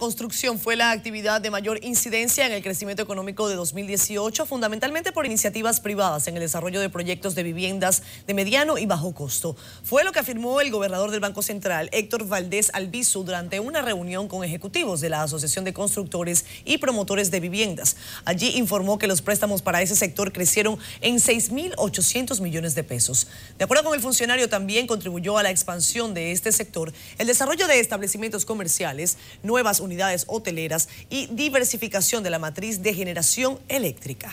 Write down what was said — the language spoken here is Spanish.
Construcción fue la actividad de mayor incidencia en el crecimiento económico de 2018, fundamentalmente por iniciativas privadas en el desarrollo de proyectos de viviendas de mediano y bajo costo. Fue lo que afirmó el gobernador del Banco Central, Héctor Valdés Albizu, durante una reunión con ejecutivos de la Asociación de Constructores y Promotores de Viviendas. Allí informó que los préstamos para ese sector crecieron en 6.800 millones de pesos. De acuerdo con el funcionario, también contribuyó a la expansión de este sector el desarrollo de establecimientos comerciales, nuevas universidades, unidades hoteleras y diversificación de la matriz de generación eléctrica.